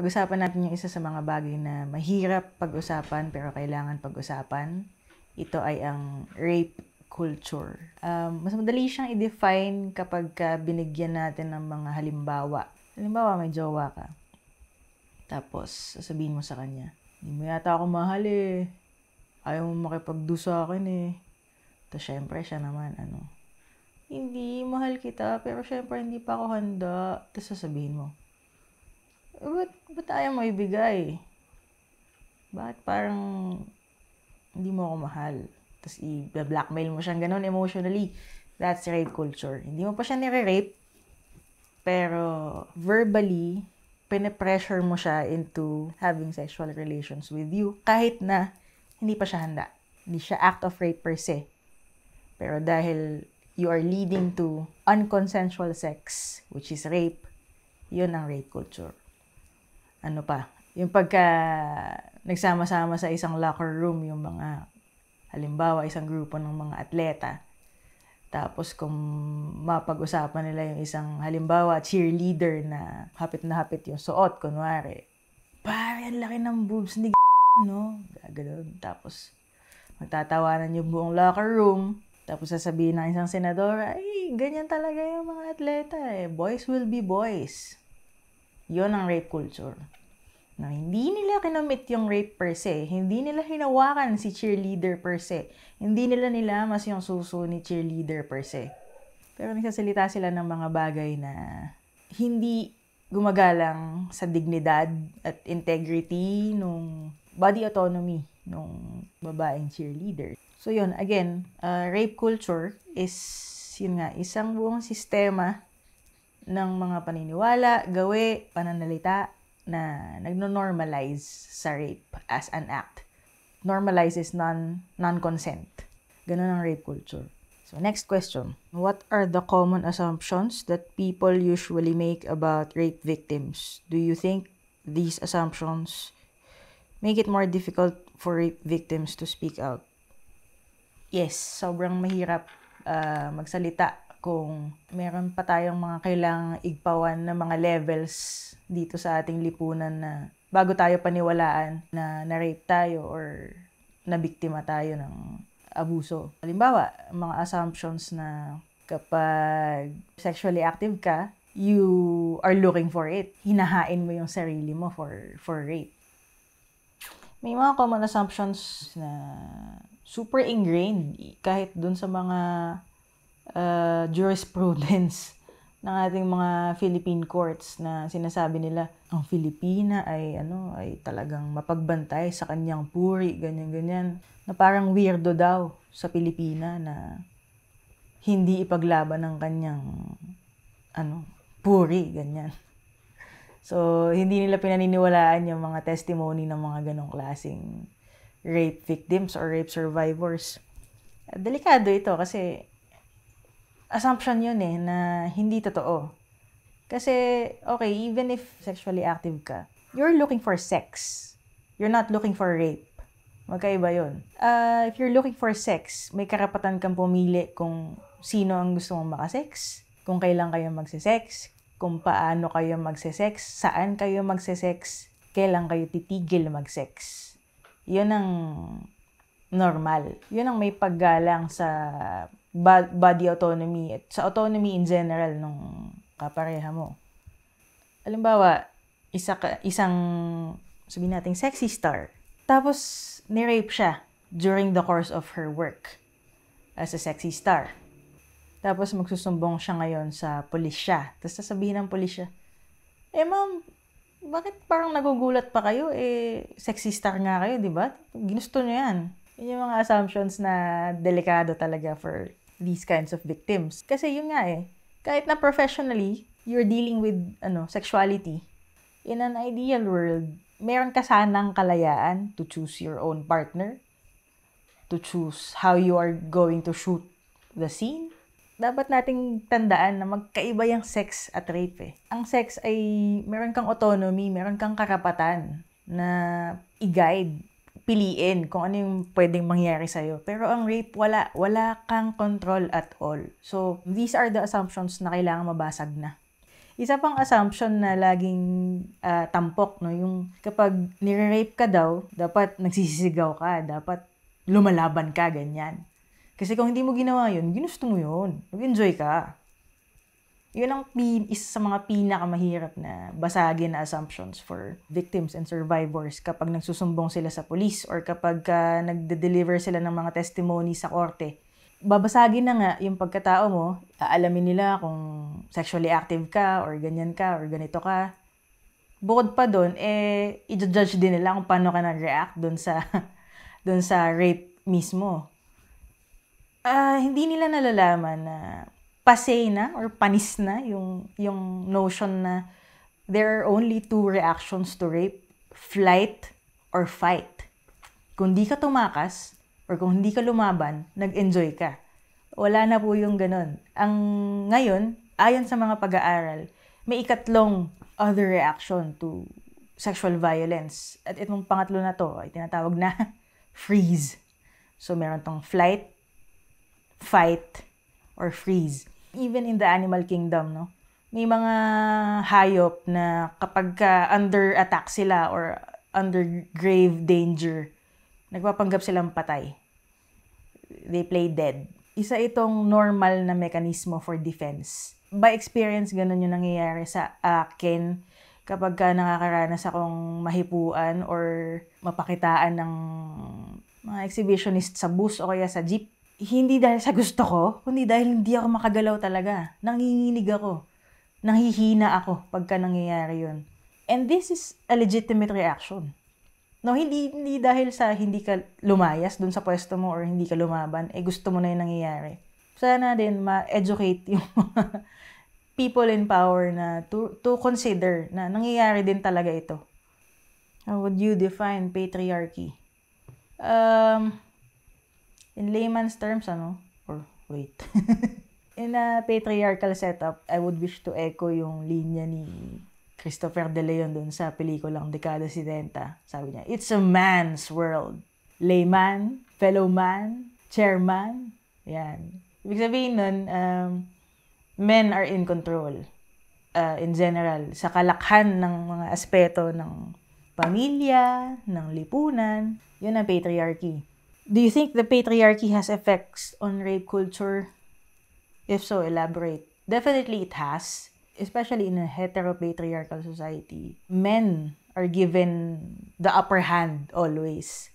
Pag-usapan natin yung isa sa mga bagay na mahirap pag-usapan pero kailangan pag-usapan. Ito ay ang rape culture. Um, mas madali siyang i-define kapag ka binigyan natin ng mga halimbawa. Halimbawa, may jowa ka. Tapos, sasabihin mo sa kanya, hindi mo yata ako mahal eh. Ayaw mo makipagdusa sa akin eh. Tapos, syempre, siya naman, ano, hindi, mahal kita, pero syempre, hindi pa ako handa. Tapos, sasabihin mo, ba't, ba't ayaw mo ibigay? Ba't parang hindi mo ako mahal? Tapos i-blackmail mo siyang ganun emotionally. That's rape culture. Hindi mo pa siya nire-rape, pero verbally, pinipressure mo siya into having sexual relations with you kahit na hindi pa siya handa. Hindi siya act of rape per se. Pero dahil you are leading to unconsensual sex, which is rape, yun ang rape culture ano pa, yung pagka nagsama-sama sa isang locker room yung mga, halimbawa, isang grupo ng mga atleta, tapos kung mapag-usapan nila yung isang, halimbawa, cheerleader na hapit na hapit yung suot, kunwari. Pare, ang laki ng boobs ni no? Gaganon. Tapos, magtatawanan yung buong locker room. Tapos sasabihin ng isang senadora, ay, ganyan talaga yung mga atleta eh. Boys will be boys. Yon ang rape culture. Na hindi nila kinamit yung rape per se, hindi nila hinawakan si cheerleader per se, hindi nila nila mas yung suso ni cheerleader per se. Pero nagsasalita sila ng mga bagay na hindi gumagalang sa dignidad at integrity nung body autonomy nung babaeng cheerleader. So yun, again, uh, rape culture is yun nga, isang buong sistema ng mga paniniwala, gawe, pananalita na nagno-normalize sa rape as an act. Normalizes non, non-consent. Ganun ang rape culture. So next question. What are the common assumptions that people usually make about rape victims? Do you think these assumptions make it more difficult for rape victims to speak out? Yes, sobrang mahirap uh, magsalita kung meron pa tayong mga kailangang igpawan na mga levels dito sa ating lipunan na bago tayo paniwalaan na na-rape tayo or na-biktima tayo ng abuso. Halimbawa, mga assumptions na kapag sexually active ka, you are looking for it. Hinahain mo yung sarili mo for, for rape. May mga common assumptions na super ingrained kahit dun sa mga uh, jurisprudence ng ating mga Philippine courts na sinasabi nila ang Filipina ay ano ay talagang mapagbantay sa kanyang puri ganyan ganyan na parang weirdo daw sa Pilipina na hindi ipaglaban ng kanyang ano puri ganyan so hindi nila pinaniniwalaan yung mga testimony ng mga ganong klasing rape victims or rape survivors delikado ito kasi assumption yun eh, na hindi totoo. Kasi, okay, even if sexually active ka, you're looking for sex. You're not looking for rape. Magkaiba yun. Uh, if you're looking for sex, may karapatan kang pumili kung sino ang gusto mong makasex, kung kailan kayo magse-sex, kung paano kayo magse-sex, saan kayo magse-sex, kailan kayo titigil mag-sex. Yun ang normal. Yun ang may paggalang sa body autonomy at sa autonomy in general nung kapareha mo. Halimbawa, isa ka, isang sabihin nating sexy star. Tapos ni-rape siya during the course of her work as a sexy star. Tapos magsusumbong siya ngayon sa pulisya. Tapos sasabihin ng pulisya, eh ma'am, bakit parang nagugulat pa kayo? Eh, sexy star nga kayo, di ba? Ginusto nyo yan. Yun yung mga assumptions na delikado talaga for these kinds of victims. Kasi yun nga eh, kahit na professionally, you're dealing with ano sexuality. In an ideal world, meron ka sanang kalayaan to choose your own partner, to choose how you are going to shoot the scene. Dapat nating tandaan na magkaiba yung sex at rape eh. Ang sex ay meron kang autonomy, meron kang karapatan na i-guide piliin kung ano yung pwedeng mangyari sa iyo. Pero ang rape, wala. Wala kang control at all. So, these are the assumptions na kailangan mabasag na. Isa pang assumption na laging uh, tampok, no? yung kapag nire-rape ka daw, dapat nagsisigaw ka, dapat lumalaban ka, ganyan. Kasi kung hindi mo ginawa yun, ginusto mo yun. Nag-enjoy ka yun ang pin, isa sa mga pinakamahirap na basagin na assumptions for victims and survivors kapag nagsusumbong sila sa polis or kapag uh, nagde-deliver sila ng mga testimony sa korte. Babasagin na nga yung pagkatao mo, aalamin nila kung sexually active ka or ganyan ka or ganito ka. Bukod pa doon, eh, i-judge din nila kung paano ka nag-react doon sa, doon sa rape mismo. Uh, hindi nila nalalaman na pase na or panis na yung, yung notion na there are only two reactions to rape, flight or fight. Kung di ka tumakas or kung hindi ka lumaban, nag-enjoy ka. Wala na po yung ganun. Ang ngayon, ayon sa mga pag-aaral, may ikatlong other reaction to sexual violence. At itong pangatlo na to ay tinatawag na freeze. So meron tong flight, fight, or freeze. Even in the animal kingdom, no? May mga hayop na kapag ka under attack sila or under grave danger, nagpapanggap silang patay. They play dead. Isa itong normal na mekanismo for defense. By experience, ganun yung nangyayari sa akin kapag ka nakakaranas akong mahipuan or mapakitaan ng mga exhibitionist sa bus o kaya sa jeep hindi dahil sa gusto ko, kundi dahil hindi ako makagalaw talaga. Nanginginig ako. Nanghihina ako pagka nangyayari yun. And this is a legitimate reaction. No, hindi, hindi dahil sa hindi ka lumayas dun sa pwesto mo or hindi ka lumaban, eh gusto mo na yung nangyayari. Sana din ma-educate yung people in power na to, to consider na nangyayari din talaga ito. How would you define patriarchy? Um, in layman's terms, ano, or wait. in a patriarchal setup, I would wish to echo yung linya ni Christopher De Leon dun sa pelikulang Dekada Denta. Sabi niya, it's a man's world. Layman, fellow man, chairman, yan. Ibig sabihin nun, um, men are in control uh, in general sa kalakhan ng mga aspeto ng pamilya, ng lipunan, yun ang patriarchy. Do you think the patriarchy has effects on rape culture? If so, elaborate. Definitely it has, especially in a heteropatriarchal society. Men are given the upper hand always.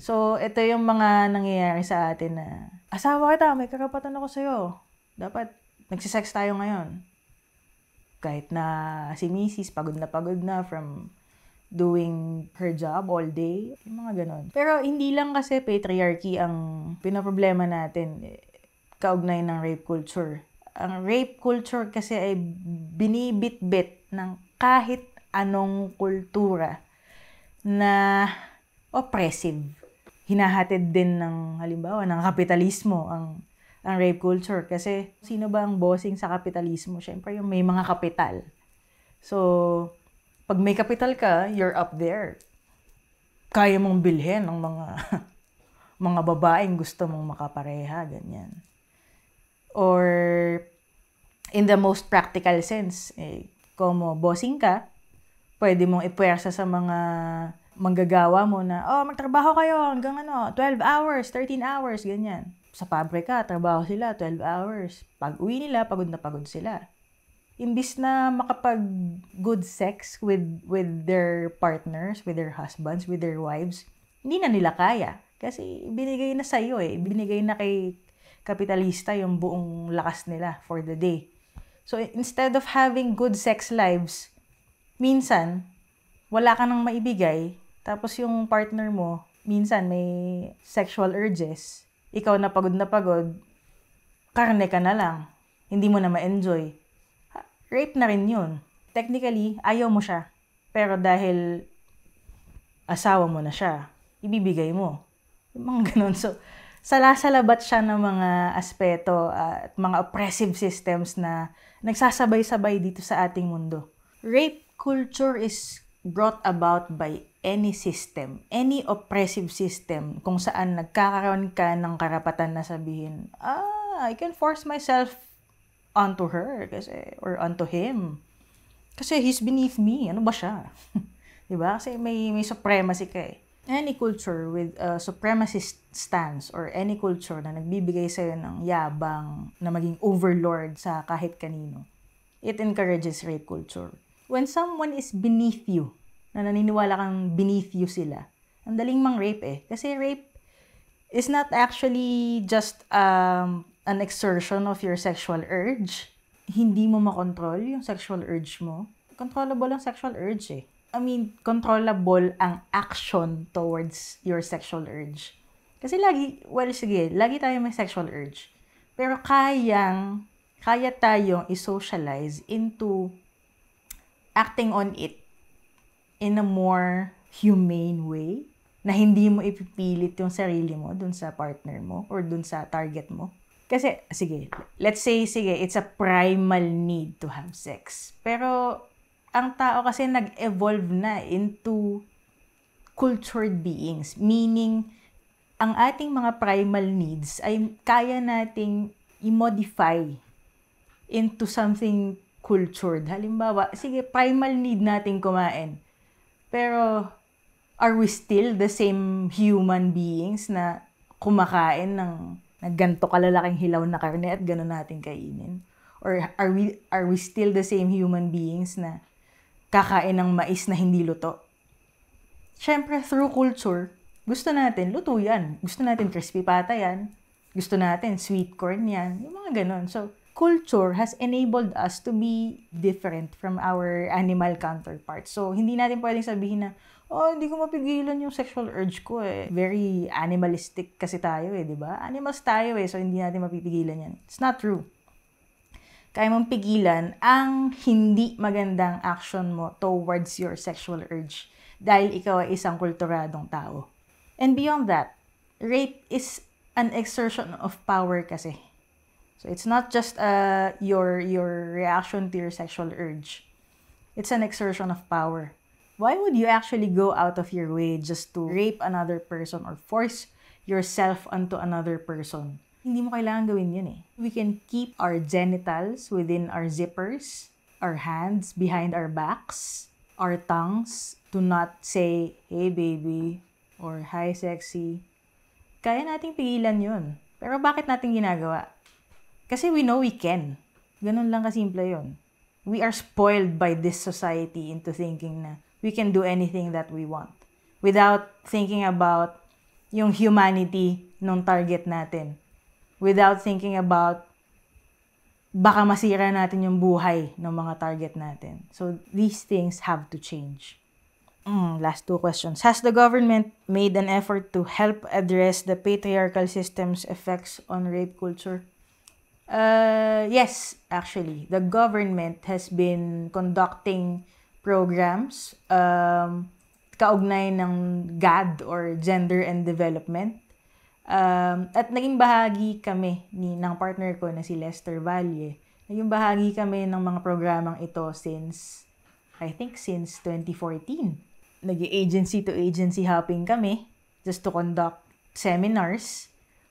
So, ito yung mga nangyayari sa atin na, asawa kita, may karapatan ako sa'yo. Dapat, nagsisex tayo ngayon. Kahit na si misis, pagod na pagod na from doing her job all day, yung mga ganon. Pero hindi lang kasi patriarchy ang pinaproblema natin eh, kaugnay ng rape culture. Ang rape culture kasi ay binibitbit ng kahit anong kultura na oppressive. Hinahatid din ng halimbawa ng kapitalismo ang ang rape culture kasi sino ba ang bossing sa kapitalismo? Syempre yung may mga kapital. So, pag may kapital ka, you're up there. Kaya mong bilhin ng mga mga babaeng gusto mong makapareha, ganyan. Or in the most practical sense, eh, como bossing ka, pwede mong ipwersa sa mga manggagawa mo na, oh, magtrabaho kayo hanggang ano, 12 hours, 13 hours, ganyan. Sa pabrika, trabaho sila 12 hours. Pag uwi nila, pagod na pagod sila imbis na makapag good sex with with their partners, with their husbands, with their wives, hindi na nila kaya kasi binigay na sa iyo eh, binigay na kay kapitalista yung buong lakas nila for the day. So instead of having good sex lives, minsan wala ka nang maibigay, tapos yung partner mo minsan may sexual urges, ikaw na pagod na pagod, karne ka na lang. Hindi mo na ma-enjoy rape na rin yun. Technically, ayaw mo siya. Pero dahil asawa mo na siya, ibibigay mo. Yung mga ganun. So, salasalabat siya ng mga aspeto at mga oppressive systems na nagsasabay-sabay dito sa ating mundo. Rape culture is brought about by any system, any oppressive system kung saan nagkakaroon ka ng karapatan na sabihin, ah, I can force myself unto her kasi or unto him. Kasi he's beneath me. Ano ba siya? 'Di ba? Kasi may may supremacy ka eh. Any culture with a supremacist stance or any culture na nagbibigay sa iyo ng yabang na maging overlord sa kahit kanino, it encourages rape culture. When someone is beneath you, na naniniwala kang beneath you sila, ang daling mang rape eh. Kasi rape is not actually just um, an exertion of your sexual urge. Hindi mo makontrol yung sexual urge mo. Controllable ang sexual urge eh. I mean, controllable ang action towards your sexual urge. Kasi lagi, well, sige, lagi tayo may sexual urge. Pero kayang, kaya tayong isocialize into acting on it in a more humane way na hindi mo ipipilit yung sarili mo dun sa partner mo or dun sa target mo. Kasi, sige, let's say, sige, it's a primal need to have sex. Pero, ang tao kasi nag-evolve na into cultured beings. Meaning, ang ating mga primal needs ay kaya nating i-modify into something cultured. Halimbawa, sige, primal need nating kumain. Pero, are we still the same human beings na kumakain ng na ganito kalalaking hilaw na karne at gano'n natin kainin? Or are we, are we still the same human beings na kakain ng mais na hindi luto? Siyempre, through culture, gusto natin luto yan. Gusto natin crispy pata yan. Gusto natin sweet corn yan. Yung mga gano'n. So, culture has enabled us to be different from our animal counterparts. So, hindi natin pwedeng sabihin na, oh, hindi ko mapigilan yung sexual urge ko eh. Very animalistic kasi tayo eh, di ba? Animals tayo eh, so hindi natin mapipigilan yan. It's not true. Kaya mong pigilan ang hindi magandang action mo towards your sexual urge dahil ikaw ay isang kulturadong tao. And beyond that, rape is an exertion of power kasi. So it's not just uh, your your reaction to your sexual urge. It's an exertion of power why would you actually go out of your way just to rape another person or force yourself onto another person? Hindi mo kailangan gawin yun eh. We can keep our genitals within our zippers, our hands behind our backs, our tongues to not say, hey baby, or hi sexy. Kaya nating pigilan yun. Pero bakit natin ginagawa? Kasi we know we can. Ganun lang kasimple yon. We are spoiled by this society into thinking na we can do anything that we want without thinking about yung humanity ng target natin. Without thinking about baka masira natin yung buhay ng mga target natin. So these things have to change. Mm, last two questions. Has the government made an effort to help address the patriarchal system's effects on rape culture? Uh, yes, actually. The government has been conducting programs um, kaugnay ng GAD or Gender and Development. Um, at naging bahagi kami ni, ng partner ko na si Lester Valle. Naging bahagi kami ng mga programang ito since, I think since 2014. nag agency to agency hopping kami just to conduct seminars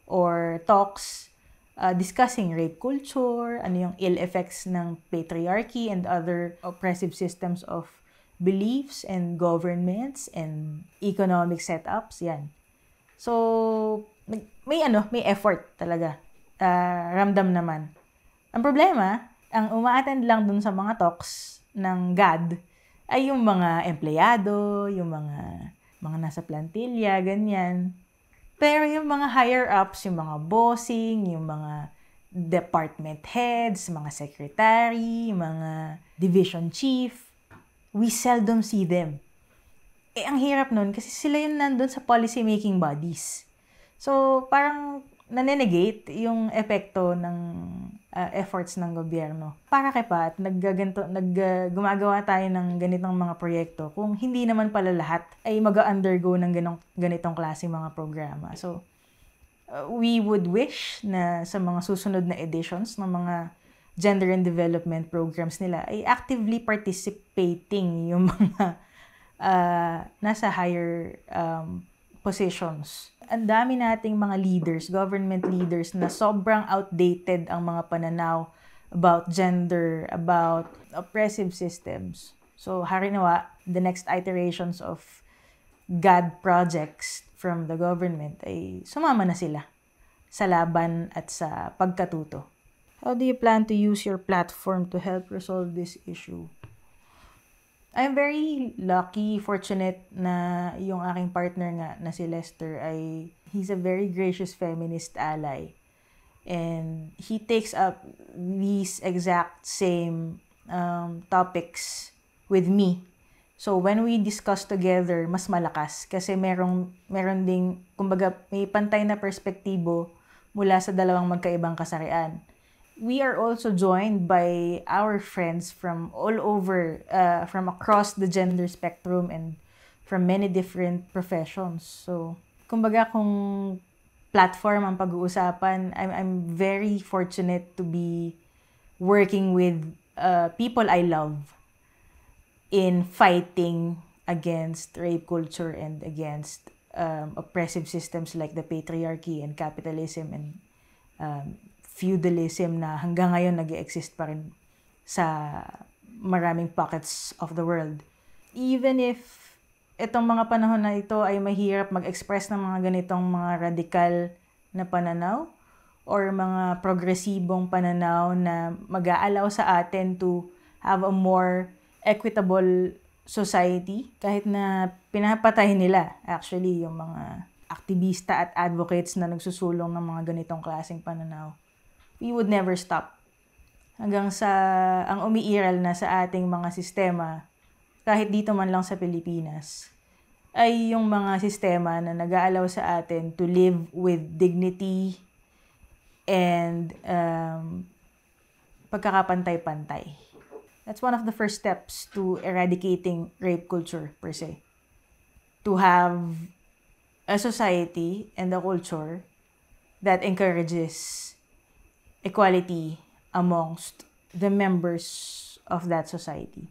or talks uh, discussing rape culture, ano yung ill effects ng patriarchy and other oppressive systems of beliefs and governments and economic setups, yan. So, may ano, may effort talaga. Uh, ramdam naman. Ang problema, ang umaattend lang dun sa mga talks ng GAD ay yung mga empleyado, yung mga mga nasa plantilla, ganyan. Pero yung mga higher-ups, yung mga bossing, yung mga department heads, mga secretary, mga division chief, we seldom see them. Eh, ang hirap nun kasi sila yung nandun sa policy making bodies. So, parang nanenegate yung epekto ng uh, efforts ng gobyerno. Para kay Pat, naggaganto, nag, uh, gumagawa tayo ng ganitong mga proyekto kung hindi naman pala lahat ay mag-undergo ng ganong, ganitong klase mga programa. So, uh, we would wish na sa mga susunod na editions ng mga gender and development programs nila ay actively participating yung mga uh, nasa higher um, positions. Ang dami nating mga leaders, government leaders, na sobrang outdated ang mga pananaw about gender, about oppressive systems. So, harinawa, the next iterations of God projects from the government ay sumama na sila sa laban at sa pagkatuto. How do you plan to use your platform to help resolve this issue? I'm very lucky, fortunate na yung aking partner nga na si Lester ay he's a very gracious feminist ally. And he takes up these exact same um, topics with me. So when we discuss together, mas malakas kasi merong meron ding kumbaga may pantay na perspektibo mula sa dalawang magkaibang kasarian. we are also joined by our friends from all over, uh, from across the gender spectrum and from many different professions. So, kumbaga kung platform ang pag-uusapan, I'm, I'm very fortunate to be working with uh, people I love in fighting against rape culture and against um, oppressive systems like the patriarchy and capitalism and um, feudalism na hanggang ngayon nag exist pa rin sa maraming pockets of the world. Even if itong mga panahon na ito ay mahirap mag-express ng mga ganitong mga radical na pananaw or mga progresibong pananaw na mag-aalaw sa atin to have a more equitable society kahit na pinapatay nila actually yung mga aktivista at advocates na nagsusulong ng mga ganitong klaseng pananaw we would never stop. Hanggang sa ang umiiral na sa ating mga sistema, kahit dito man lang sa Pilipinas, ay yung mga sistema na nag-aalaw sa atin to live with dignity and um, pagkakapantay-pantay. That's one of the first steps to eradicating rape culture per se. To have a society and a culture that encourages equality amongst the members of that society.